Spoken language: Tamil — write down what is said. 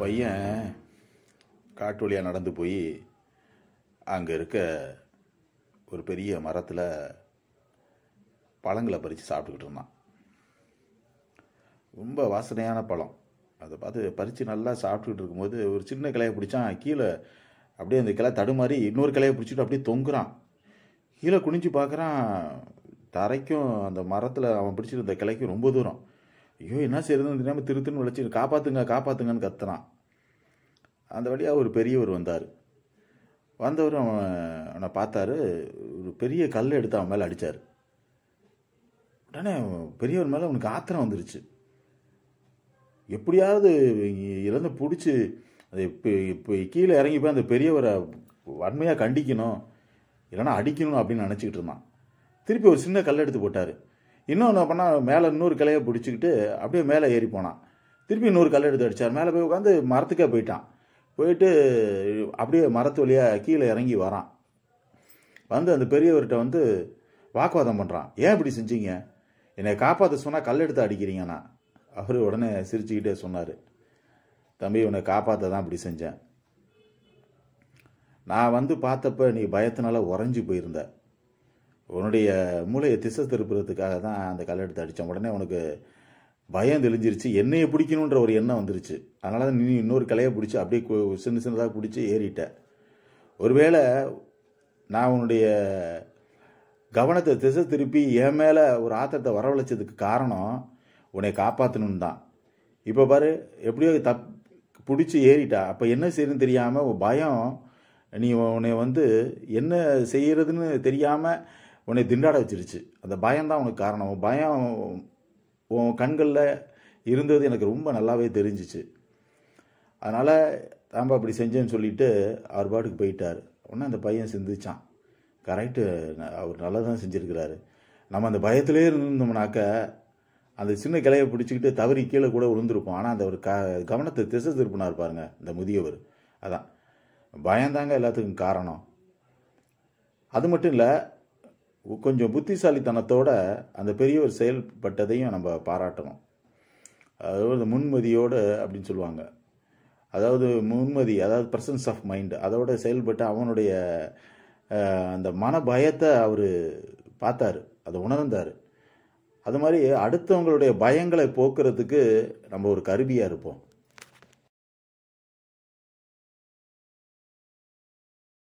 பையன் காட்டு வழியாக நடந்து போய் அங்கே இருக்க ஒரு பெரிய மரத்தில் பழங்களை பறித்து சாப்பிட்டுக்கிட்டு இருந்தான் ரொம்ப வாசனையான பழம் அதை பார்த்து பறித்து நல்லா சாப்பிட்டுக்கிட்டு இருக்கும்போது ஒரு சின்ன கிளையை பிடிச்சான் கீழே அப்படியே அந்த கிளை தடுமாறி இன்னொரு கிளையை பிடிச்சிட்டு அப்படியே தொங்குறான் கீழே குனிஞ்சு பார்க்குறான் தரைக்கும் அந்த மரத்தில் அவன் பிடிச்சிருந்த கிளைக்கும் ரொம்ப தூரம் ஐயோ என்ன செய்யறதுன்னு தெரியாமல் திருத்துன்னு விளைச்சி காப்பாற்றுங்க காப்பாற்றுங்கன்னு கத்துறான் அந்த வழியாக ஒரு பெரியவர் வந்தார் வந்தவர் அவன் அவனை பார்த்தாரு ஒரு பெரிய கல் எடுத்து அவன் மேலே அடித்தார் உடனே பெரியவர் மேலே அவனுக்கு ஆத்திரம் வந்துருச்சு எப்படியாவது இறந்து பிடிச்சி அதை இப்போ இப்போ கீழே இறங்கி போய் அந்த பெரியவரை வன்மையாக கண்டிக்கணும் இல்லைன்னா அடிக்கணும் அப்படின்னு நினச்சிக்கிட்டு இருந்தான் திருப்பி ஒரு சின்ன கல் எடுத்து போட்டார் இன்னொன்று பண்ணால் மேலே இன்னொரு கிளையை பிடிச்சிக்கிட்டு அப்படியே மேலே ஏறி போனான் திருப்பி இன்னொரு கல் எடுத்து அடித்தார் மேலே போய் உட்காந்து மரத்துக்கே போயிட்டான் போயிட்டு அப்படியே மரத்து வழியாக கீழே இறங்கி வரான் வந்து அந்த பெரியவர்கிட்ட வந்து வாக்குவாதம் பண்ணுறான் ஏன் இப்படி செஞ்சீங்க என்னை காப்பாற்ற சொன்னால் கல் எடுத்து அடிக்கிறீங்கண்ணா அவர் உடனே சிரிச்சுக்கிட்டே சொன்னார் தம்பி உன்னை காப்பாற்ற தான் இப்படி செஞ்சேன் நான் வந்து பார்த்தப்ப நீ பயத்தினால உறைஞ்சி போயிருந்தேன் உன்னுடைய மூளையை திசை திருப்புறதுக்காக தான் அந்த கல்லெடுத்து அடித்த உடனே உனக்கு பயம் தெளிஞ்சிருச்சு என்னையை பிடிக்கணுன்ற ஒரு எண்ணம் வந்துருச்சு அதனால தான் நீ இன்னொரு கலையை பிடிச்சி அப்படியே சின்ன சின்னதாக பிடிச்சி ஏறிட்ட ஒருவேளை நான் உன்னுடைய கவனத்தை திசை திருப்பி என் மேலே ஒரு ஆத்திரத்தை வரவழைச்சதுக்கு காரணம் உன்னை காப்பாற்றணுன்னு தான் இப்போ பாரு எப்படியோ தப் பிடிச்சி ஏறிட்டா அப்போ என்ன செய்யணும்னு தெரியாமல் பயம் நீ உன்னை வந்து என்ன செய்கிறதுன்னு தெரியாமல் உன்னை திண்டாட வச்சிருச்சு அந்த பயம்தான் உனக்கு காரணம் பயம் உன் கண்களில் இருந்தது எனக்கு ரொம்ப நல்லாவே தெரிஞ்சிச்சு அதனால் நாம் அப்படி செஞ்சேன்னு சொல்லிட்டு அவர் பாட்டுக்கு போயிட்டார் உடனே அந்த பையன் சிந்திச்சான் கரெக்டு அவர் நல்லா தான் செஞ்சுருக்கிறாரு நம்ம அந்த பயத்திலே இருந்தோம்னாக்க அந்த சின்ன கிளையை பிடிச்சிக்கிட்டு தவறி கீழே கூட விழுந்திருப்போம் ஆனால் அந்த ஒரு க கவனத்தை திசை திருப்பினார் பாருங்க இந்த முதியவர் அதான் பயந்தாங்க எல்லாத்துக்கும் காரணம் அது மட்டும் இல்லை கொஞ்சம் புத்திசாலித்தனத்தோடு அந்த பெரியவர் செயல்பட்டதையும் நம்ம பாராட்டணும் அதாவது முன்மதியோடு அப்படின்னு சொல்லுவாங்க அதாவது முன்மதி அதாவது பர்சன்ஸ் ஆஃப் மைண்டு அதோட செயல்பட்டு அவனுடைய அந்த மன பயத்தை அவர் பார்த்தார் அதை உணர்ந்தார் அது மாதிரி அடுத்தவங்களுடைய பயங்களை போக்குறதுக்கு நம்ம ஒரு கருவியாக இருப்போம்